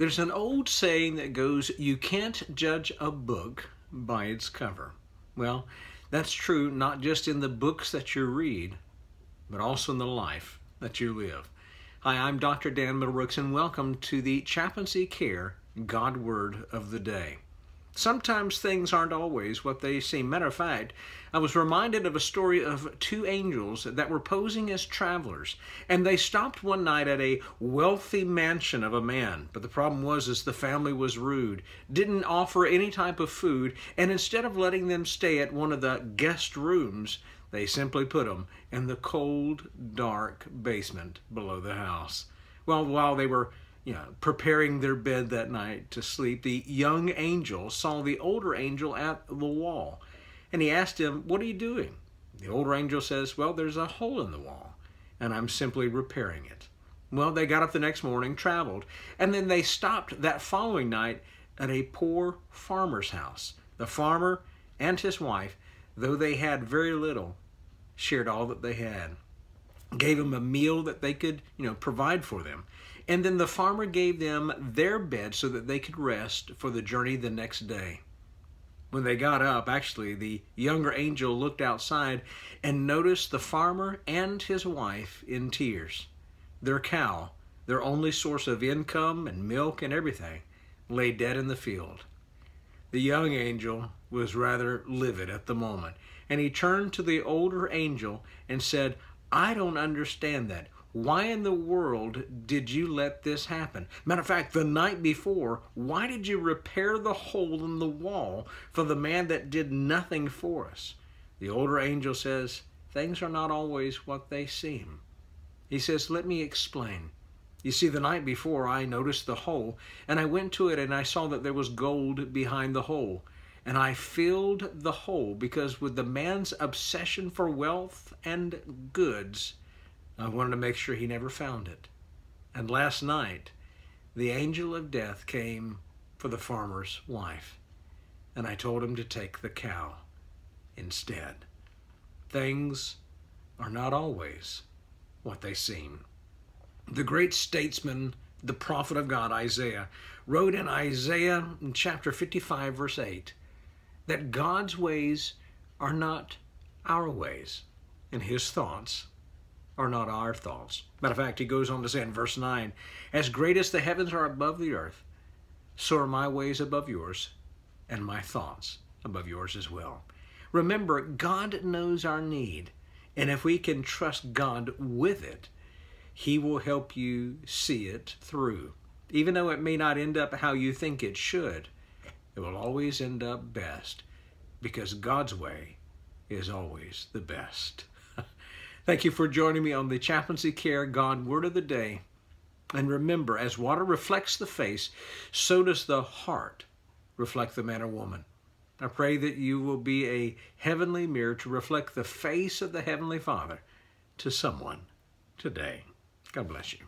There's an old saying that goes, You can't judge a book by its cover. Well, that's true not just in the books that you read, but also in the life that you live. Hi, I'm Dr. Dan Middlebrooks, and welcome to the Chaplaincy Care God Word of the Day. Sometimes things aren't always what they seem. Matter of fact, I was reminded of a story of two angels that were posing as travelers, and they stopped one night at a wealthy mansion of a man. But the problem was is the family was rude, didn't offer any type of food, and instead of letting them stay at one of the guest rooms, they simply put them in the cold, dark basement below the house. Well, while they were you know, preparing their bed that night to sleep, the young angel saw the older angel at the wall. And he asked him, What are you doing? The older angel says, Well, there's a hole in the wall, and I'm simply repairing it. Well, they got up the next morning, traveled, and then they stopped that following night at a poor farmer's house. The farmer and his wife, though they had very little, shared all that they had, gave him a meal that they could, you know, provide for them. And then the farmer gave them their bed so that they could rest for the journey the next day. When they got up, actually, the younger angel looked outside and noticed the farmer and his wife in tears. Their cow, their only source of income and milk and everything, lay dead in the field. The young angel was rather livid at the moment, and he turned to the older angel and said, I don't understand that. Why in the world did you let this happen? Matter of fact, the night before, why did you repair the hole in the wall for the man that did nothing for us? The older angel says, Things are not always what they seem. He says, Let me explain. You see, the night before, I noticed the hole, and I went to it and I saw that there was gold behind the hole. And I filled the hole because, with the man's obsession for wealth and goods, I wanted to make sure he never found it. And last night, the angel of death came for the farmer's wife, and I told him to take the cow instead. Things are not always what they seem. The great statesman, the prophet of God, Isaiah, wrote in Isaiah in chapter 55, verse 8, that God's ways are not our ways, and his thoughts are not our thoughts. Matter of fact, he goes on to say in verse 9, As great as the heavens are above the earth, so are my ways above yours, and my thoughts above yours as well. Remember, God knows our need, and if we can trust God with it, He will help you see it through. Even though it may not end up how you think it should, it will always end up best because God's way is always the best. Thank you for joining me on the Chaplaincy Care God Word of the Day. And remember, as water reflects the face, so does the heart reflect the man or woman. I pray that you will be a heavenly mirror to reflect the face of the Heavenly Father to someone today. God bless you.